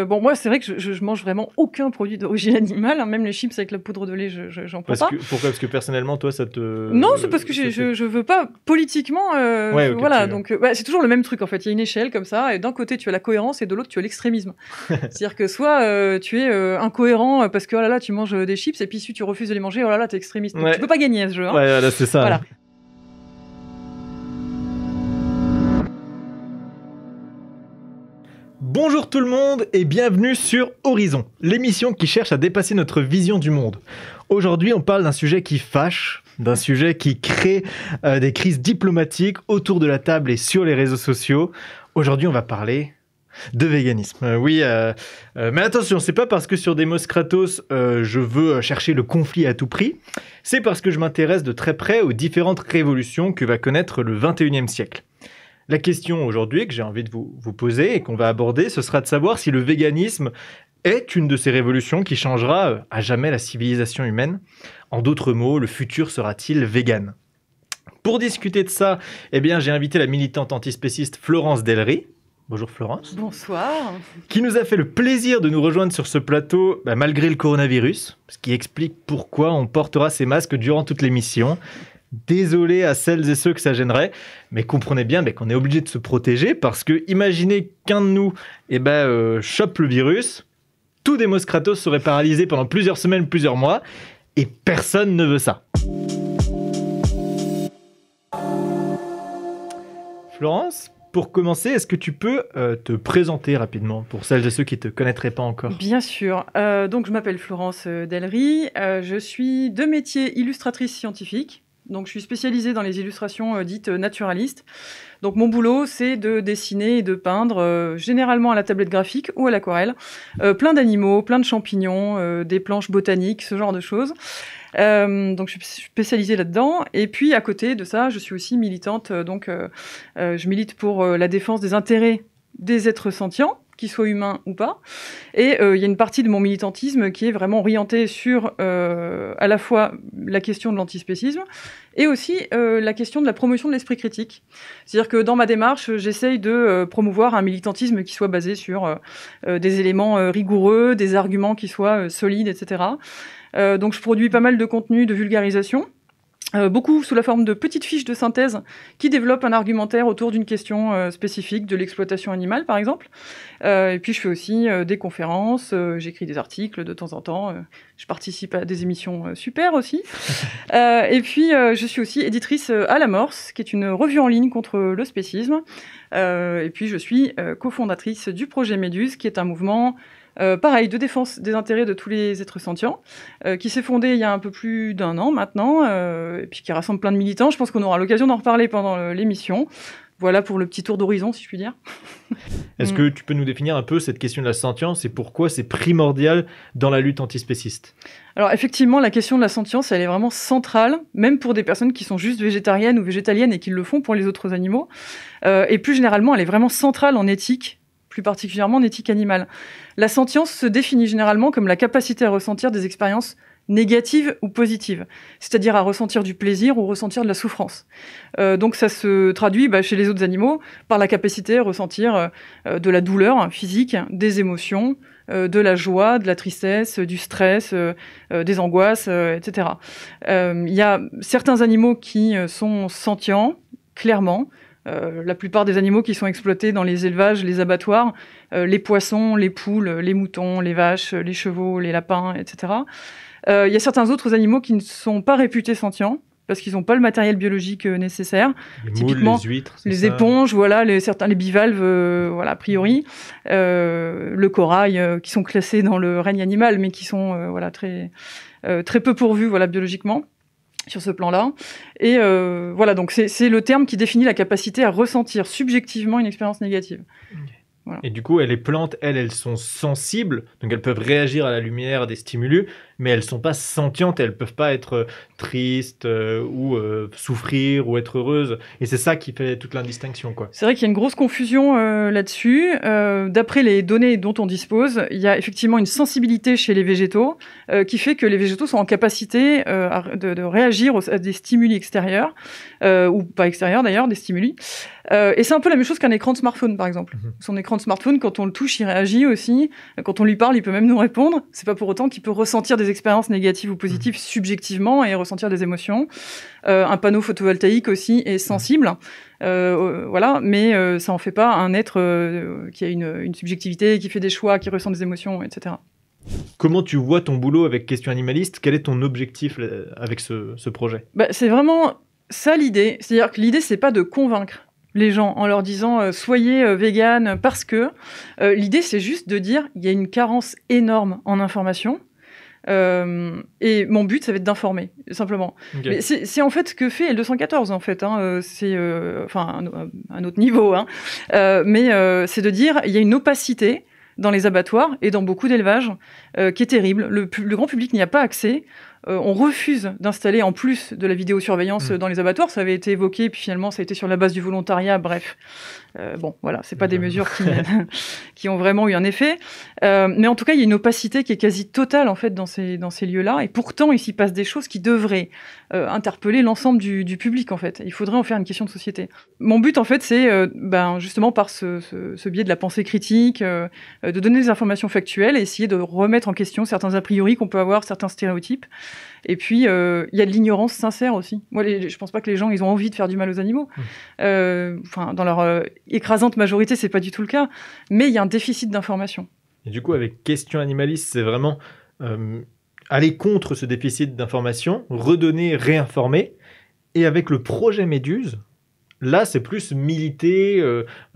Euh, bon, moi, c'est vrai que je, mange vraiment aucun produit d'origine animale, hein. même les chips avec la poudre de lait, j'en je, prends pas. pourquoi Parce que personnellement, toi, ça te. Non, c'est parce que je, veux pas politiquement. Euh, voilà, donc euh, c'est toujours le même truc en fait. Il y a une échelle comme ça, et d'un côté, tu as la cohérence, et de l'autre, tu as l'extrémisme. C'est-à-dire que soit tu es incohérent parce que oh là là, tu manges des chips, et puis si tu refuses de les manger, oh là là, t'es extrémiste. Donc, Tu peux pas gagner à ce jeu. Hein. Ouais, là, c'est ça. Voilà. Bonjour tout le monde et bienvenue sur Horizon, l'émission qui cherche à dépasser notre vision du monde. Aujourd'hui, on parle d'un sujet qui fâche, d'un sujet qui crée euh, des crises diplomatiques autour de la table et sur les réseaux sociaux. Aujourd'hui, on va parler de véganisme. Euh, oui, euh, mais attention, c'est pas parce que sur Demos Kratos, je veux chercher le conflit à tout prix. C'est parce que je m'intéresse de très près aux différentes révolutions que va connaître le 21e siècle. La question aujourd'hui que j'ai envie de vous, poser et qu'on va aborder, ce sera de savoir si le véganisme est une de ces révolutions qui changera euh, à jamais la civilisation humaine. En d'autres mots, le futur sera-t-il vegan Pour discuter de ça, eh bien, j'ai invité la militante antispéciste Florence Delry. Bonjour Florence. Bonsoir. Qui nous a fait le plaisir de nous rejoindre sur ce plateau bah, malgré le coronavirus, ce qui explique pourquoi on portera ces masques durant toute l'émission. Désolé à celles et ceux que ça gênerait, mais comprenez bien mais qu'on est obligé de se protéger parce que imaginez qu'un de nous eh ben, euh, chope le virus, tout Demos Kratos serait paralysé pendant plusieurs semaines, plusieurs mois, et personne ne veut ça. Florence, pour commencer, est-ce que tu peux euh, te présenter rapidement pour celles et ceux qui ne te connaîtraient pas encore Bien sûr. Euh, donc, je m'appelle Florence Delry. je suis de métier illustratrice scientifique. Donc, je suis spécialisée dans les illustrations euh, dites euh, naturalistes. Donc, mon boulot, c'est de dessiner et de peindre, euh, généralement à la tablette graphique ou à l'aquarelle, plein d'animaux, plein de champignons, des planches botaniques, ce genre de choses. donc, je suis spécialisée là-dedans. Et puis, à côté de ça, je suis aussi militante. donc, je milite pour la défense des intérêts des êtres sentients qu'il soit humain ou pas. Et euh, il y a une partie de mon militantisme qui est vraiment orientée sur euh, à la fois la question de l'antispécisme et aussi euh, la question de la promotion de l'esprit critique. C'est-à-dire que dans ma démarche, j'essaye de promouvoir un militantisme qui soit basé sur des éléments rigoureux, des arguments qui soient solides, etc. donc je produis pas mal de contenu de vulgarisation. Euh, beaucoup sous la forme de petites fiches de synthèse qui développent un argumentaire autour d'une question euh, spécifique de l'exploitation animale, par exemple. Euh, et puis je fais aussi des conférences, j'écris des articles de temps en temps, je participe à des émissions super aussi. et puis je suis aussi éditrice à La Morse, qui est une revue en ligne contre le spécisme. et puis je suis cofondatrice du projet Méduse, qui est un mouvement euh, pareil, de défense des intérêts de tous les êtres sentients, euh, qui s'est fondé il y a un peu plus d'un an maintenant, euh, et puis qui rassemble plein de militants. Je pense qu'on aura l'occasion d'en reparler pendant l'émission. Voilà pour le petit tour d'horizon, si je puis dire. Est-ce que tu peux nous définir un peu cette question de la sentience et pourquoi c'est primordial dans la lutte antispéciste Alors effectivement, la question de la sentience, elle est vraiment centrale, même pour des personnes qui sont juste végétariennes ou végétaliennes et qui le font pour les autres animaux. et plus généralement, elle est vraiment centrale en éthique plus particulièrement en éthique animale. La sentience se définit généralement comme la capacité à ressentir des expériences négatives ou positives, c'est-à-dire à ressentir du plaisir ou ressentir de la souffrance. Euh, donc ça se traduit bah, chez les autres animaux par la capacité à ressentir euh, de la douleur physique, des émotions, euh, de la joie, de la tristesse, du stress, des angoisses, etc. Il y a certains animaux qui sont sentients, clairement, euh, la plupart des animaux qui sont exploités dans les élevages, les abattoirs, euh, les poissons, les poules, les moutons, les vaches, les chevaux, les lapins, etc. Euh, il y a certains autres animaux qui ne sont pas réputés sentients parce qu'ils n'ont pas le matériel biologique nécessaire. Les Typiquement, moules, les huîtres, les éponges, voilà, les, certains, les bivalves, voilà, a priori, le corail, qui sont classés dans le règne animal, mais qui sont voilà très très peu pourvus, voilà, biologiquement sur ce plan-là. Et euh, voilà, donc c'est le terme qui définit la capacité à ressentir subjectivement une expérience négative. Et du coup, les plantes, elles, elles sont sensibles, donc elles peuvent réagir à la lumière, des stimulus, mais elles sont pas sentientes, elles peuvent pas être euh, tristes euh, ou euh, souffrir ou être heureuses. Et c'est ça qui fait toute l'indistinction, quoi. C'est vrai qu'il y a une grosse confusion là-dessus. D'après les données dont on dispose, il y a effectivement une sensibilité chez les végétaux qui fait que les végétaux sont en capacité de, réagir aux, à des stimuli extérieurs ou pas extérieurs d'ailleurs, des stimuli. et c'est un peu la même chose qu'un écran de smartphone, par exemple. Mm-hmm. Son écran de smartphone, quand on le touche, il réagit aussi. Quand on lui parle, il peut même nous répondre. C'est pas pour autant qu'il peut ressentir des expériences négatives ou positives mmh. subjectivement et ressentir des émotions. Euh, un panneau photovoltaïque aussi est mmh. sensible. Euh, euh, voilà, mais ça en fait pas un être qui a une, subjectivité, qui fait des choix, qui ressent des émotions, etc. Comment tu vois ton boulot avec Question Animaliste Quel est ton objectif avec ce, projet bah, C'est vraiment ça l'idée. C'est-à-dire que l'idée, c'est pas de convaincre les gens en leur disant soyez euh, vegan parce que l'idée c'est juste de dire il y a une carence énorme en information euh, et mon but, ça va être d'informer, simplement. C'est en fait ce que fait L214, en fait. Hein. Euh, c'est euh, enfin un, autre niveau, hein. mais c'est de dire il y a une opacité dans les abattoirs et dans beaucoup d'élevages qui est terrible. le grand public n'y a pas accès. Euh, on refuse d'installer en plus de la vidéosurveillance mm. euh, dans les abattoirs. Ça avait été évoqué, puis finalement, ça a été sur la base du volontariat. Bref, euh, bon, voilà, c'est pas des mesures qui, ont vraiment eu un effet. mais en tout cas, il y a une opacité qui est quasi totale en fait dans ces lieux-là. Et pourtant, il s'y passe des choses qui devraient interpeller l'ensemble du, public en fait. Il faudrait en faire une question de société. Mon but en fait, c'est ben, justement par ce, biais de la pensée critique, de donner des informations factuelles et essayer de remettre en question certains a priori qu'on peut avoir, certains stéréotypes. Et puis, euh, il y a de l'ignorance sincère aussi. Moi, les, je pense pas que les gens, ils ont envie de faire du mal aux animaux. Mmh. Euh, enfin, dans leur euh, écrasante majorité, c'est pas du tout le cas. Mais il y a un déficit d'information. Et du coup, avec Question Animaliste, c'est vraiment aller contre ce déficit d'information, redonner, réinformer. Et avec le projet Méduse, là, c'est plus militer,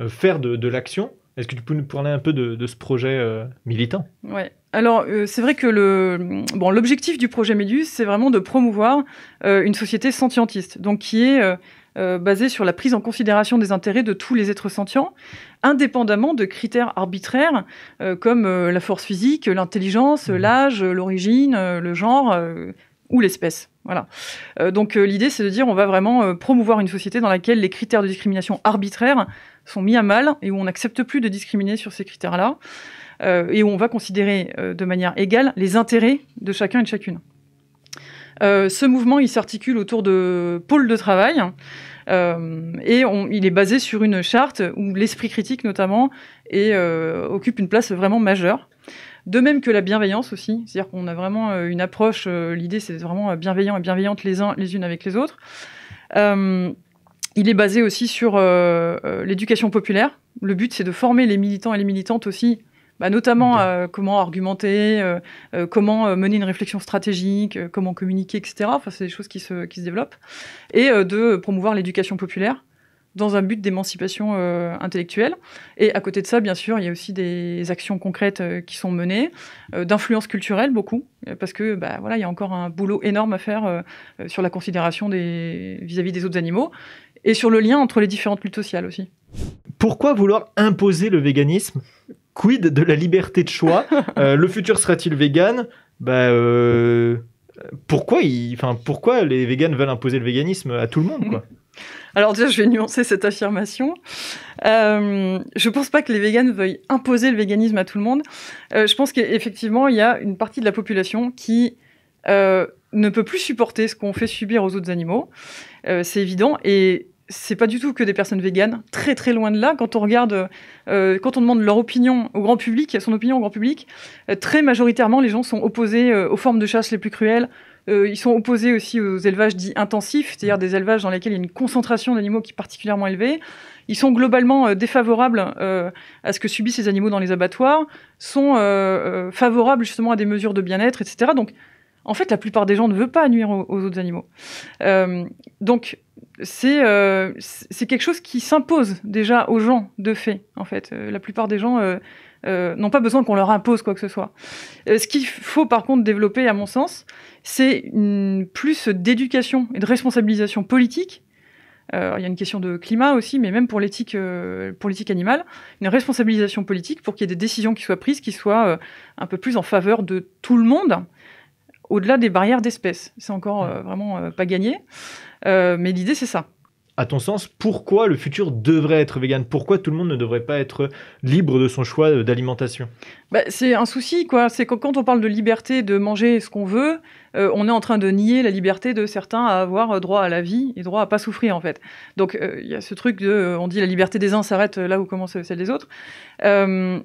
faire de, l'action. Est-ce que tu peux nous parler un peu de, de ce projet militant Ouais. Alors, euh, c'est vrai que l'objectif du projet Méduse, c'est vraiment de promouvoir euh, une société sentientiste, donc qui est euh, basée sur la prise en considération des intérêts de tous les êtres sentients, indépendamment de critères arbitraires comme la force physique, l'intelligence, mmh. l'âge, l'origine, le genre ou l'espèce. donc l'idée, c'est de dire, on va vraiment promouvoir une société dans laquelle les critères de discrimination arbitraires sont mis à mal et où on n'accepte plus de discriminer sur ces critères-là. Euh, et où on va considérer euh, de manière égale les intérêts de chacun et de chacune. Euh, ce mouvement, il s'articule autour de pôles de travail. et il est basé sur une charte où l'esprit critique notamment occupe une place vraiment majeure. De même que la bienveillance aussi, c'est-à-dire qu'on a vraiment une approche, l'idée c'est vraiment bienveillant et bienveillante les, uns, les unes avec les autres. il est basé aussi sur l'éducation populaire. Le but c'est de former les militants et les militantes aussi bah, notamment euh, comment argumenter, euh, euh, comment mener une réflexion stratégique, comment communiquer, etc. Enfin, c'est des choses qui se, développent. Et de promouvoir l'éducation populaire dans un but d'émancipation intellectuelle. Et à côté de ça, bien sûr, il y a aussi des actions concrètes qui sont menées, d'influence culturelle beaucoup, parce que bah, voilà, il y a encore un boulot énorme à faire sur la considération vis-à-vis -vis des autres animaux et sur le lien entre les différentes luttes sociales aussi. Pourquoi vouloir imposer le véganisme quid de la liberté de choix euh, Le futur sera-t-il vegan Bah. Euh, pourquoi, pourquoi les véganes veulent imposer le véganisme à tout le monde Alors déjà, je vais nuancer cette affirmation. Euh, je ne pense pas que les véganes veuillent imposer le véganisme à tout le monde. je pense qu'effectivement, il y a une partie de la population qui ne peut plus supporter ce qu'on fait subir aux autres animaux. c'est évident. Et c'est pas du tout que des personnes véganes, très très loin de là. Quand on regarde, euh, quand on demande leur opinion au grand public, son opinion au grand public, euh, très majoritairement les gens sont opposés euh, aux formes de chasse les plus cruelles. ils sont opposés aussi aux élevages dits intensifs, c'est-à-dire des élevages dans lesquels il y a une concentration d'animaux qui est particulièrement élevée. Ils sont globalement défavorables à ce que subissent ces animaux dans les abattoirs, sont favorables justement à des mesures de bien-être, etc. Donc en fait, la plupart des gens ne veulent pas nuire aux, aux autres animaux. donc, euh, c'est quelque chose qui s'impose déjà aux gens de fait en fait euh, la plupart des gens euh, n'ont pas besoin qu'on leur impose quoi que ce soit ce qu'il faut par contre développer à mon sens c'est plus d'éducation et de responsabilisation politique il y a une question de climat aussi, mais même pour l'éthique, politique animale, une responsabilisation politique pour qu'il y ait des décisions qui soient prises, qui soient un peu plus en faveur de tout le monde, au-delà des barrières d'espèces. C'est encore vraiment pas gagné. Euh, mais l'idée, c'est ça. À ton sens, pourquoi le futur devrait être vegan Pourquoi tout le monde ne devrait pas être libre de son choix d'alimentation bah, C'est un souci, quoi. C'est que quand on parle de liberté de manger ce qu'on veut, euh, on est en train de nier la liberté de certains à avoir euh, droit à la vie et droit à pas souffrir en fait. Donc euh, il y a ce truc de, on dit la liberté des uns s'arrête là où commence celle des autres.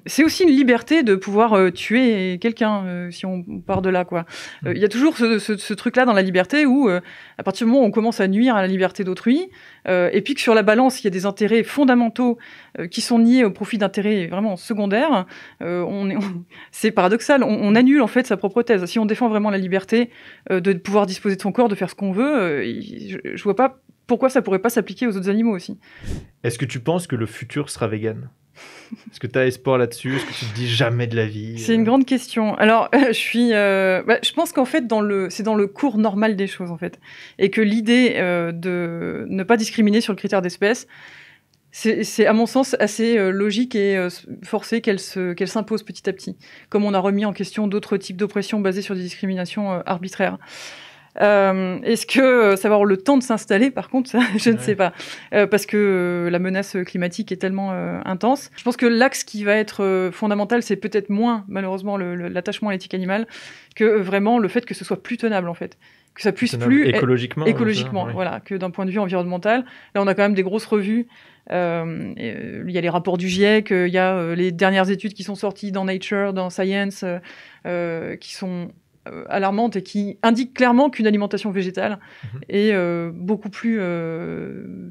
c'est aussi une liberté de pouvoir tuer quelqu'un si on part de là quoi. Il y a toujours ce, ce, truc là dans la liberté où à partir du moment où on commence à nuire à la liberté d'autrui et puis que sur la balance il y a des intérêts fondamentaux euh, qui sont liés au profit d'intérêts vraiment secondaires, euh, c'est paradoxal. On, annule en fait sa propre thèse. Si on défend vraiment la liberté euh, de pouvoir disposer de son corps, de faire ce qu'on veut, je, ne vois pas pourquoi ça pourrait pas s'appliquer aux autres animaux aussi. Est-ce que tu penses que le futur sera vegan Est-ce que tu as espoir là-dessus Est-ce que tu te dis jamais de la vie C'est une grande question. Alors, je suis, bah, je pense qu'en fait, dans le, c'est dans le cours normal des choses en fait, et que l'idée de ne pas discriminer sur le critère d'espèce, c'est à mon sens assez euh, logique et euh, forcé qu'elle s'impose petit à petit, comme on a remis en question d'autres types d'oppression basées sur des discriminations euh, arbitraires. Est-ce que ça va avoir le temps de s'installer Par contre, je ne sais pas, parce que la menace climatique est tellement intense. Je pense que l'axe qui va être fondamental, c'est peut-être moins, malheureusement, l'attachement à l'éthique animale, que vraiment le fait que ce soit plus tenable, en fait que ça puisse plus écologiquement, écologiquement, voilà, que d'un point de vue environnemental. Là, on a quand même des grosses revues il euh, euh, y a les rapports du GIEC, il euh, y a les dernières études qui sont sorties dans Nature, dans Science, qui sont alarmantes et qui indiquent clairement qu'une alimentation végétale mhm. est beaucoup plus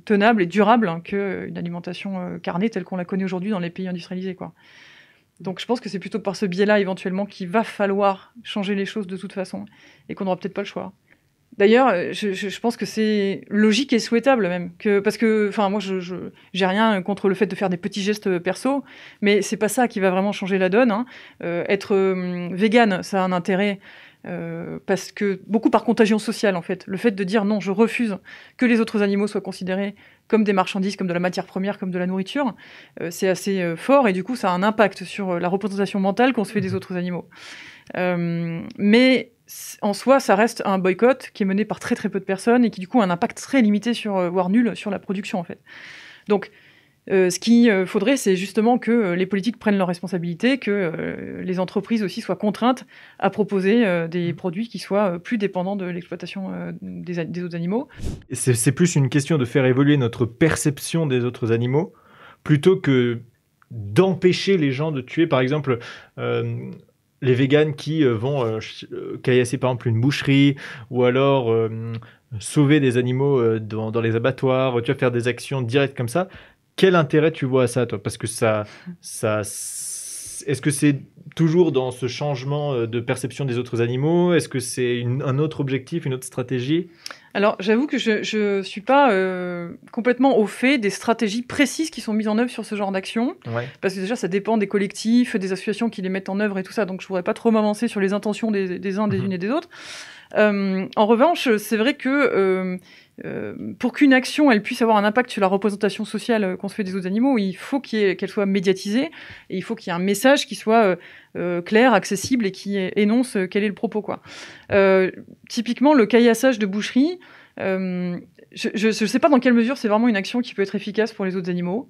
tenable et durable qu'une alimentation carnée telle qu'on la connaît aujourd'hui dans les pays industrialisés. Quoi. Donc je pense que c'est plutôt par ce biais-là éventuellement qu'il va falloir changer les choses de toute façon et qu'on n'aura peut-être pas le choix. D'ailleurs, euh, je, pense que c'est logique et souhaitable même, que, parce que, enfin, moi, je j'ai rien contre le fait de faire des petits gestes euh, perso, mais c'est pas ça qui va vraiment changer la donne. Hein. Euh, être hum, végane, ça a un intérêt. parce que beaucoup par contagion sociale en fait, le fait de dire non, je refuse que les autres animaux soient considérés comme des marchandises, comme de la matière première, comme de la nourriture, c'est assez fort et du coup ça a un impact sur la représentation mentale qu'on se fait des mmh. autres animaux. mais en soi, ça reste un boycott qui est mené par très très peu de personnes et qui du coup a un impact très limité sur, euh, voire nul, sur la production en fait. Donc, euh, ce qu'il euh, faudrait, c'est justement que les politiques prennent leurs responsabilités, que les entreprises aussi soient contraintes à proposer des mmh. produits qui soient plus dépendants de l'exploitation des, autres animaux. C'est plus une question de faire évoluer notre perception des autres animaux plutôt que d'empêcher les gens de tuer. Par exemple, les véganes qui euh, vont euh, euh, caillasser par exemple une boucherie ou alors sauver des animaux dans, dans, les abattoirs, tu vas faire des actions directes comme ça. Quel intérêt tu vois à ça, toi Parce que ça, ça, est-ce que c'est toujours dans ce changement de perception des autres animaux Est-ce que c'est un autre objectif, une autre stratégie alors, j'avoue que je ne suis pas euh, complètement au fait des stratégies précises qui sont mises en œuvre sur ce genre d'action. Parce que déjà, ça dépend des collectifs, des associations qui les mettent en œuvre et tout ça. Donc, je ne voudrais pas trop m'avancer sur les intentions des, uns, des mhm. unes et des autres. Euh, en revanche, c'est vrai que euh, pour qu'une action elle puisse avoir un impact sur la représentation sociale qu'on se fait des autres animaux, il faut qu'elle soit médiatisée et il faut qu'il y ait un message qui soit clair, accessible et qui énonce quel est le propos. Quoi. typiquement, le caillassage de boucherie, euh, je ne sais pas dans quelle mesure c'est vraiment une action qui peut être efficace pour les autres animaux.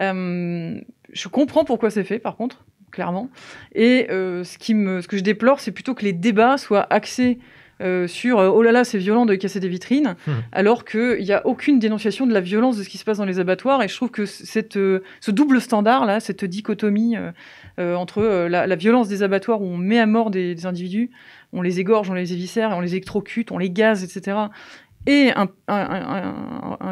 Euh, je comprends pourquoi c'est fait, par contre, clairement. Et euh, ce, qui me, ce que je déplore, c'est plutôt que les débats soient axés sur oh là là, c'est violent de casser des vitrines, hmm. alors qu'il n'y a aucune dénonciation de la violence de ce qui se passe dans les abattoirs. Et je trouve que cette, ce double standard, là, cette dichotomie entre la, violence des abattoirs où on met à mort des, des, individus, on les égorge, on les éviscère, on les électrocute, on les gaze, etc., et un,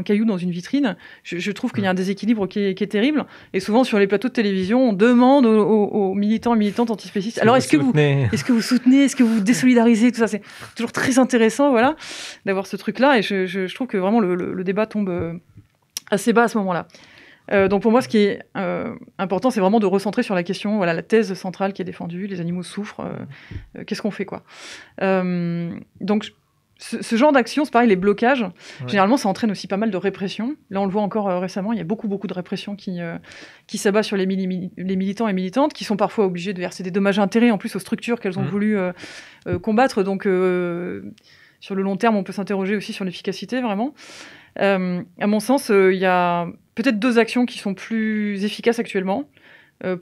caillou dans une vitrine, je, trouve qu'il y a un déséquilibre qui est, terrible. Et souvent sur les plateaux de télévision, on demande aux, aux militants et militantes antispécistes. Alors est-ce que vous, est-ce que vous soutenez, est-ce que vous désolidarisez, tout ça, c'est toujours très intéressant, voilà, d'avoir ce truc-là. Et je, trouve que vraiment le, débat tombe euh, assez bas à ce moment-là. Euh, donc pour moi, ce qui est euh, important, c'est vraiment de recentrer sur la question, voilà, la thèse centrale qui est défendue, les animaux souffrent, qu'est-ce qu'on fait quoi. donc ce, genre d'action, c'est pareil, les blocages, généralement, ça entraîne aussi pas mal de répression. Là, on le voit encore euh, récemment, il y a beaucoup, beaucoup de répression qui, euh, qui s'abat sur les, militants et militantes, qui sont parfois obligés de verser des dommages intérêts en plus aux structures qu'elles ont mmh. voulu euh, combattre. Donc, sur le long terme, on peut s'interroger aussi sur l'efficacité, vraiment. à mon sens, il y a peut-être deux actions qui sont plus efficaces actuellement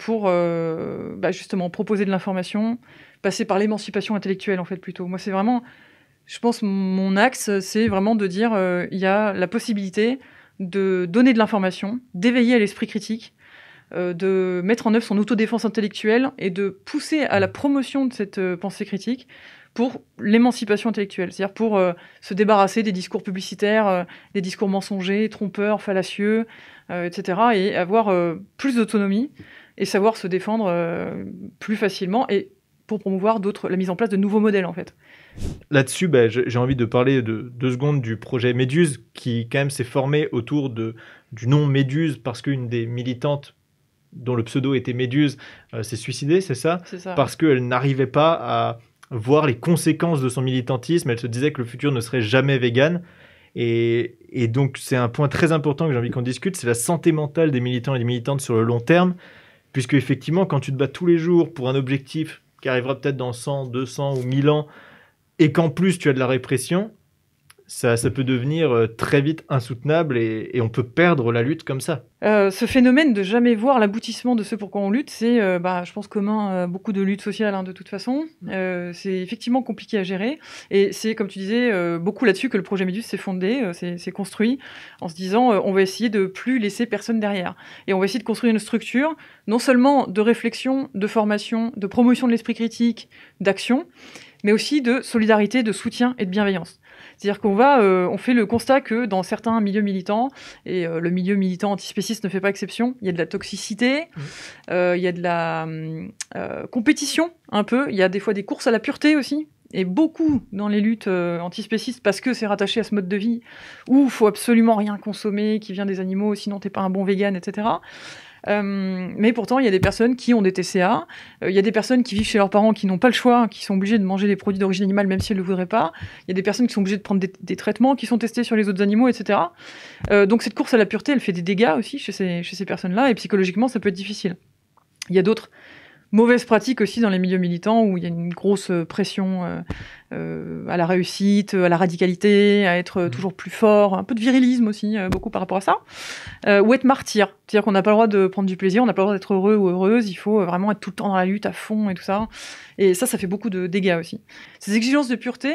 pour bah, justement proposer de l'information, passer par l'émancipation intellectuelle, en fait, plutôt. Moi, c'est vraiment je pense mon axe, c'est vraiment de dire euh, il y a la possibilité de donner de l'information, d'éveiller à l'esprit critique, euh, de mettre en œuvre son autodéfense intellectuelle et de pousser à la promotion de cette euh, pensée critique pour l'émancipation intellectuelle, c'est-à-dire pour se débarrasser des discours publicitaires, des discours mensongers, trompeurs, fallacieux, etc., et avoir plus d'autonomie et savoir se défendre plus facilement et pour promouvoir d'autres, la mise en place de nouveaux modèles en fait. Là-dessus, ben, j'ai envie de parler de deux secondes du projet Méduse, qui quand même s'est formé autour du nom Méduse, parce qu'une des militantes dont le pseudo était Méduse euh, s'est suicidée, c'est ça, ça Parce qu'elle n'arrivait pas à voir les conséquences de son militantisme, elle se disait que le futur ne serait jamais vegan. Et, donc c'est un point très important que j'ai envie qu'on discute, c'est la santé mentale des militants et des militantes sur le long terme, puisque effectivement quand tu te bats tous les jours pour un objectif qui arrivera peut-être dans 100, 200 ou 1000 ans, et qu'en plus tu as de la répression, ça, ça, peut devenir euh, très vite insoutenable et, on peut perdre la lutte comme ça. Euh, ce phénomène de jamais voir l'aboutissement de ce pour quoi on lutte, c'est, euh, bah, je pense, commun à beaucoup de luttes sociales hein, de toute façon. c'est effectivement compliqué à gérer et c'est, comme tu disais, beaucoup là-dessus que le projet Médus s'est fondé, s'est construit en se disant on va essayer de plus laisser personne derrière et on va essayer de construire une structure non seulement de réflexion, de formation, de promotion de l'esprit critique, d'action, mais aussi de solidarité, de soutien et de bienveillance. C'est-à-dire qu'on va, euh, on fait le constat que dans certains milieux militants, et euh, le milieu militant antispéciste ne fait pas exception, il y a de la toxicité, mmh. euh, il y a de la compétition un peu, il y a des fois des courses à la pureté aussi, et beaucoup dans les luttes antispécistes parce que c'est rattaché à ce mode de vie où il faut absolument rien consommer qui vient des animaux, sinon tu t'es pas un bon vegan, etc. Euh, mais pourtant, il y a des personnes qui ont des TCA, euh, il y a des personnes qui vivent chez leurs parents qui n'ont pas le choix, qui sont obligées de manger des produits d'origine animale même si elles ne le voudraient pas, il y a des personnes qui sont obligées de prendre des, traitements qui sont testés sur les autres animaux, etc. Euh, donc cette course à la pureté, elle fait des dégâts aussi chez ces personnes-là, et psychologiquement, ça peut être difficile. Il y a d'autres mauvaise pratique aussi dans les milieux militants où il y a une grosse euh, pression euh, euh, à la réussite, à la radicalité, à être mmh. toujours plus fort, un peu de virilisme aussi, beaucoup par rapport à ça, ou être martyr. C'est-à-dire qu'on n'a pas le droit de prendre du plaisir, on n'a pas le droit d'être heureux ou heureuse, il faut vraiment être tout le temps dans la lutte à fond et tout ça. Et ça, ça fait beaucoup de dégâts aussi. Ces exigences de pureté,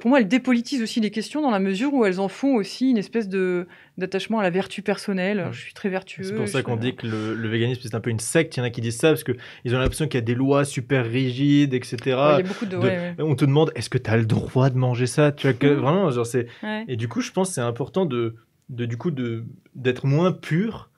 pour moi, elles dépolitisent aussi les questions dans la mesure où elles en font aussi une espèce de d'attachement à la vertu personnelle. Je suis très vertueux. C'est pour ça qu'on dit que le, véganisme, c'est un peu une secte. Il y en a qui disent ça parce qu'ils ont l'impression qu'il y a des lois super rigides, etc. il y a beaucoup de... On te demande, est-ce que tu as le droit de manger ça tu as que... Mhm. Vraiment, genre, c'est... Et du coup, je pense que c'est important de, de, du coup, de, d'être moins pur,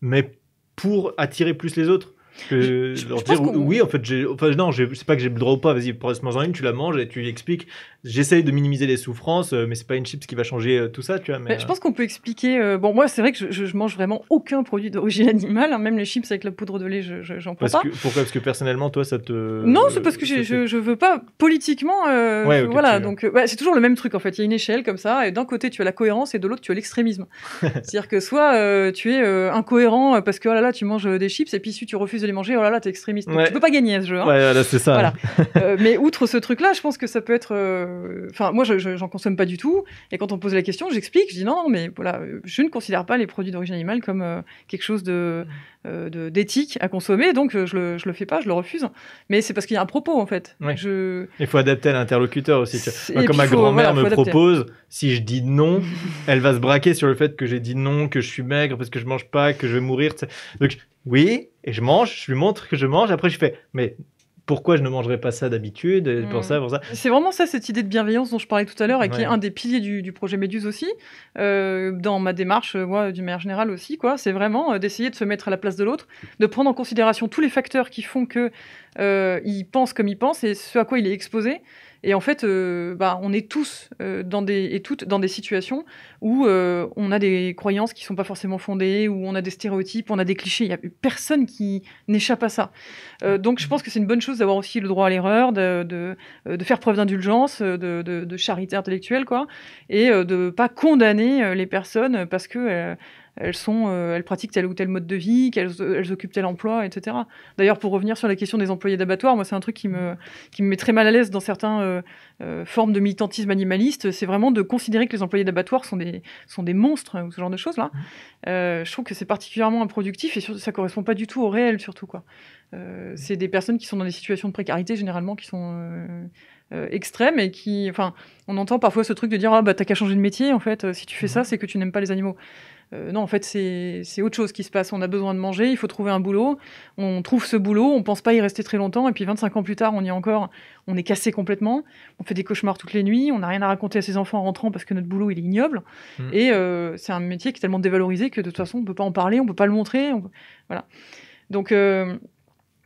mais pour attirer plus les autres. je, oui, en fait, j'ai, enfin, non, c'est pas que j'ai le droit ou pas, vas-y, prends-moi en une, tu la manges et tu expliques j'essaye de minimiser les souffrances, euh, mais c'est pas une chips qui va changer euh, tout ça, tu vois. Mais, je pense qu'on peut expliquer. Euh, bon, moi, c'est vrai que je, je, mange vraiment aucun produit d'origine animale, hein, même les chips avec la poudre de lait, j'en je, prends pas. pourquoi Parce que personnellement, toi, ça te. Non, c'est parce que je, veux pas politiquement. voilà, donc bah, c'est toujours le même truc en fait. Il y a une échelle comme ça, et d'un côté, tu as la cohérence, et de l'autre, tu as l'extrémisme. C'est-à-dire que soit tu es incohérent parce que oh là là, tu manges des chips, et puis si tu refuses de les manger, oh là là, t'es extrémiste. Donc, ne Tu peux pas gagner à ce jeu. Hein. Ouais, c'est ça. Voilà. mais outre ce truc-là, je pense que ça peut être Enfin, moi, je, j'en consomme pas du tout. Et quand on me pose la question, j'explique. Je dis non, mais voilà, je ne considère pas les produits d'origine animale comme euh, quelque chose euh, d'éthique à consommer. Donc, euh, je le, le fais pas, je le refuse. Mais c'est parce qu'il y a un propos, en fait. Il faut adapter l'interlocuteur aussi. Comme ma grand-mère me propose, si je dis non, elle va se braquer sur le fait que j'ai dit non, que je suis maigre parce que je mange pas, que je vais mourir. Donc, oui, et je mange, je lui montre que je mange. Après, je fais, mais pourquoi je ne mangerais pas ça d'habitude euh, mm. C'est vraiment ça, cette idée de bienveillance dont je parlais tout à l'heure et qui est un des piliers du, projet Méduse aussi. Euh, dans ma démarche, euh, moi, d'une manière générale aussi, quoi, c'est vraiment d'essayer de se mettre à la place de l'autre, de prendre en considération tous les facteurs qui font qu'il pense comme il pense et ce à quoi il est exposé. Et en fait, euh, bah, on est tous euh, dans des, et toutes dans des situations où euh, on a des croyances qui ne sont pas forcément fondées, où on a des stéréotypes, on a des clichés. Il n'y a personne qui n'échappe à ça. donc je pense que c'est une bonne chose d'avoir aussi le droit à l'erreur, de, de, faire preuve d'indulgence, de, charité intellectuelle, quoi, et de ne pas condamner les personnes parce que euh, elles, pratiquent tel ou tel mode de vie, qu'elles euh, elles occupent tel emploi, etc. D'ailleurs, pour revenir sur la question des employés d'abattoir, moi, c'est un truc qui me, met très mal à l'aise dans certaines euh, formes de militantisme animaliste, c'est vraiment de considérer que les employés d'abattoir sont des, monstres ou ce genre de choses-là. Mmh. je trouve que c'est particulièrement improductif et ça ça correspond pas du tout au réel, surtout. quoi. c'est des personnes qui sont dans des situations de précarité, généralement, qui sont... extrêmes. et qui, enfin, on entend parfois ce truc de dire ah bah t'as qu'à changer de métier en fait. si tu fais mmh. ça, c'est que tu n'aimes pas les animaux. Euh, non, en fait, c'est autre chose qui se passe. On a besoin de manger, il faut trouver un boulot. On trouve ce boulot, on pense pas y rester très longtemps, et puis 25 ans plus tard, on y est encore, on est cassé complètement. On fait des cauchemars toutes les nuits, on n'a rien à raconter à ses enfants en rentrant parce que notre boulot, il est ignoble. Hmm. Et euh, c'est un métier qui est tellement dévalorisé que de toute façon, on peut pas en parler, on ne peut pas le montrer. Voilà. Donc. Euh,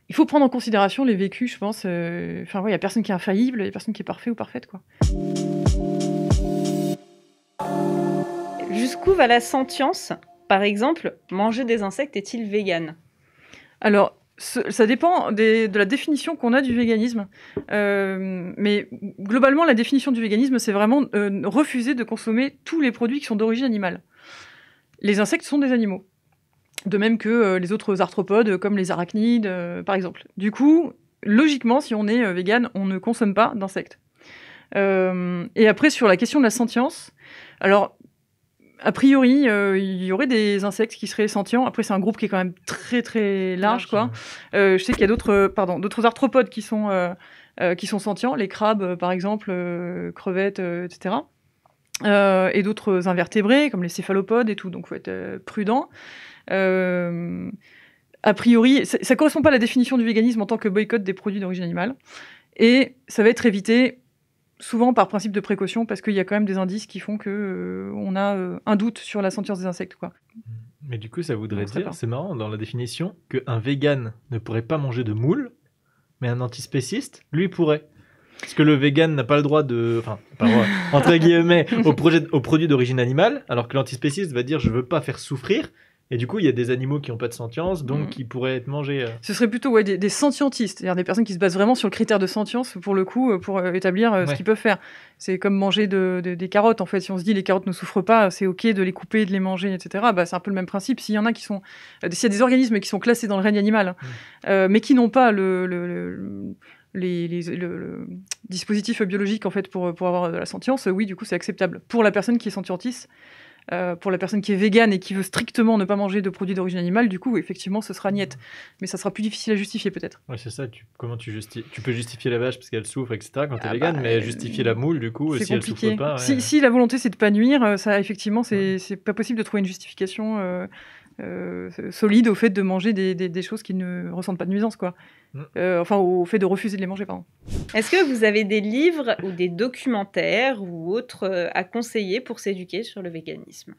il faut prendre en considération les vécus, je pense. Enfin, il n'y a personne qui est infaillible, il n'y a personne qui est parfait ou parfaite. quoi. Jusqu'où va la sentience Par exemple, manger des insectes est-il vegan Alors, ça dépend de la définition qu'on a du véganisme. Euh, mais globalement, la définition du véganisme, c'est vraiment euh, refuser de consommer tous les produits qui sont d'origine animale. Les insectes sont des animaux. De même que euh, les autres arthropodes, comme les arachnides, par exemple. Du coup, logiquement, si on est vegan, on ne consomme pas d'insectes. et après, sur la question de la sentience, alors a priori, euh, il y aurait des insectes qui seraient sentients. Après, c'est un groupe qui est quand même très très large, quoi. Euh, je sais qu'il y a d'autres, euh, pardon, d'autres arthropodes qui sont qui sont sentients, les crabes par exemple, crevettes, etc. et d'autres invertébrés comme les céphalopodes et tout. Donc, faut être prudent. a priori, ça, ne correspond pas à la définition du véganisme en tant que boycott des produits d'origine animale. Et ça va être évité souvent par principe de précaution, parce qu'il y a quand même des indices qui font que euh, on a euh, un doute sur la sentience des insectes. Quoi. Mais du coup, ça voudrait dire, c'est marrant dans la définition, qu'un vegan ne pourrait pas manger de moules, mais un antispéciste, lui, pourrait. Parce que le vegan n'a pas le droit de. Enfin, pas entre guillemets, au, projet, d'origine animale, alors que l'antispéciste va dire je veux pas faire souffrir, et du coup, il y a des animaux qui n'ont pas de sentience, donc qui mhm. pourraient être mangés. Euh. Ce serait plutôt des, sentientistes, c'est-à-dire des personnes qui se basent vraiment sur le critère de sentience pour le coup, euh, pour euh, établir ce qu'ils peuvent faire. C'est comme manger de, des carottes, en fait. Si on se dit les carottes ne souffrent pas, c'est ok de les couper, de les manger, etc. Bah, c'est un peu le même principe. S'il y en a qui sont, s'il y a des organismes qui sont classés dans le règne animal, mm. mais qui n'ont pas le, le, les, dispositif biologique en fait pour, pour avoir de la sentience, oui, du coup, c'est acceptable. Pour la personne qui est sentientiste, euh, pour la personne qui est végane et qui veut strictement ne pas manger de produits d'origine animale, du coup, effectivement, ce sera niette. Mmh. Mais ça sera plus difficile à justifier, peut-être. Oui, c'est ça. Tu, comment tu, peux justifier la vache parce qu'elle souffre, etc., quand tu es ah bah, végane, mais euh, justifier la moule, du coup, si elle souffre pas. Si, la volonté, c'est de pas nuire, euh, ça, effectivement, c'est pas possible de trouver une justification. Euh, solide au fait de manger des, choses qui ne ressentent pas de nuisance, quoi. Mm. Euh, enfin, au fait de refuser de les manger, pardon. Est-ce que vous avez des livres ou des documentaires ou autres euh, à conseiller pour s'éduquer sur le véganisme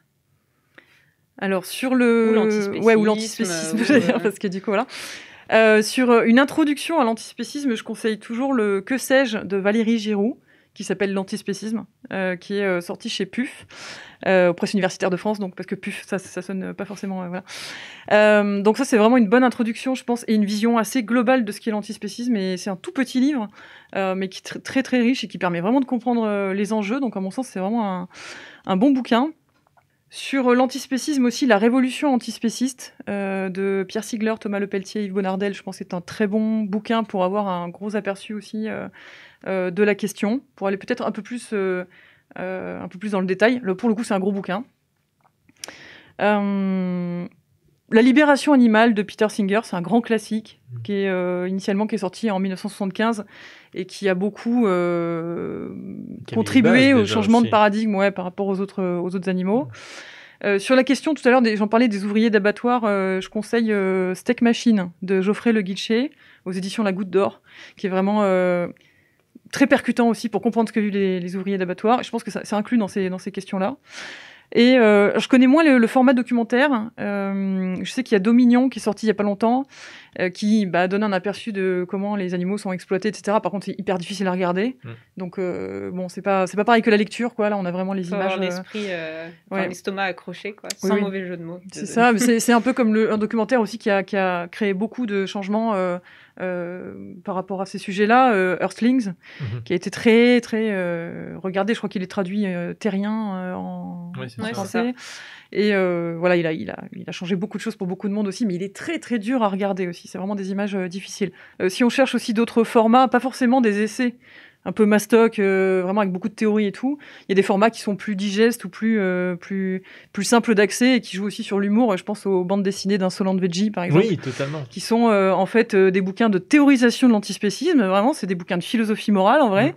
Alors, sur le... Ou l'antispécisme. ou parce que du coup, voilà. sur une introduction à l'antispécisme, je conseille toujours le Que sais-je de Valérie Giroux qui s'appelle L'antispécisme, euh, qui est euh, sorti chez PUF, euh, Presse universitaire de France, donc parce que PUF, ça, ça sonne pas forcément. Euh, voilà. donc ça, c'est vraiment une bonne introduction, je pense, et une vision assez globale de ce qu'est l'antispécisme. Et c'est un tout petit livre, mais qui est très très riche et qui permet vraiment de comprendre les enjeux. Donc à mon sens, c'est vraiment un, un bon bouquin. Sur euh, l'antispécisme aussi, la révolution antispéciste euh, de Pierre Sigler, Thomas Lepelletier, Yves Bonardel, je pense que c'est un très bon bouquin pour avoir un gros aperçu aussi euh, de la question, pour aller peut-être un, peu plus, un peu plus dans le détail. Le, pour le coup, c'est un gros bouquin. La Libération animale de Peter Singer, c'est un grand classique mm. qui est euh, initialement qui est sorti en 1975 et qui a beaucoup euh, contribué au changement de paradigme par rapport aux autres, euh, aux autres animaux. Mm. sur la question tout à l'heure, j'en parlais des ouvriers d'abattoir, je conseille Steak Machine de Geoffrey Le Guichet aux éditions La Goutte d'Or, qui est vraiment très percutant aussi pour comprendre ce que vivent les, ouvriers d'abattoir. Je pense que c'est inclus dans dans ces questions-là. Et euh, je connais moins le, format documentaire. Euh, je sais qu'il y a Dominion qui est sorti il y a pas longtemps, euh, qui bah, donne un aperçu de comment les animaux sont exploités, etc. Par contre, c'est hyper difficile à regarder. Mm. Donc bon, c'est pas c'est pas pareil que la lecture, quoi. Là, on a vraiment les images. images. l'esprit, ouais. l'estomac accroché, quoi, sans mauvais jeu de mots. C'est ça. c'est un peu comme le, un documentaire aussi qui a, qui a créé beaucoup de changements euh, par rapport à ces sujets-là, euh, Earthlings, mhm. qui a été très, très euh, regardé. Je crois qu'il est traduit terrien en français. Et voilà, il a, il, a, il a changé beaucoup de choses pour beaucoup de monde aussi, mais il est très, très dur à regarder aussi. C'est vraiment des images difficiles. si on cherche aussi d'autres formats, pas forcément des essais, un peu mastoc, euh, vraiment avec beaucoup de théorie et tout. Il y a des formats qui sont plus digestes ou plus, euh, plus, plus simples d'accès et qui jouent aussi sur l'humour. Je pense aux bandes dessinées d'Insolent Veggie, par exemple. Oui, totalement. Qui sont euh, en fait des bouquins de théorisation de l'antispécisme. Vraiment, c'est des bouquins de philosophie morale en vrai,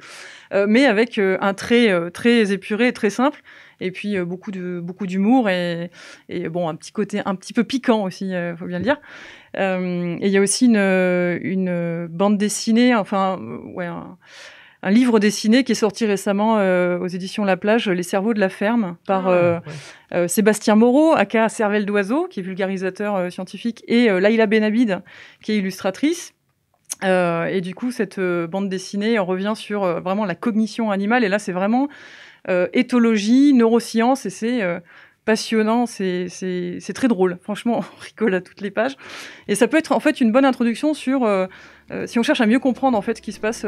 mm. mais avec un trait très épuré très simple. Et puis beaucoup de beaucoup d'humour et, et, bon un petit côté un petit peu piquant aussi, faut bien le dire. et il y a aussi une, une bande dessinée, enfin ouais un livre dessiné qui est sorti récemment euh, aux éditions La Plage, Les cerveaux de la ferme, par ah, euh, euh, Sébastien Moreau, aka Cervelle d'oiseau, qui est vulgarisateur scientifique, et Laila Benabid, qui est illustratrice. et du coup, cette bande dessinée on revient sur vraiment la cognition animale. Et là, c'est vraiment éthologie, neurosciences, et c'est passionnant, c'est très drôle. Franchement, on rigole à toutes les pages. Et ça peut être en fait une bonne introduction sur si on cherche à mieux comprendre en fait ce qui se passe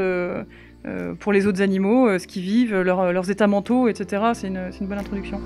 euh, pour les autres animaux, euh, ce qu'ils vivent, leurs états mentaux, etc. C'est une bonne introduction.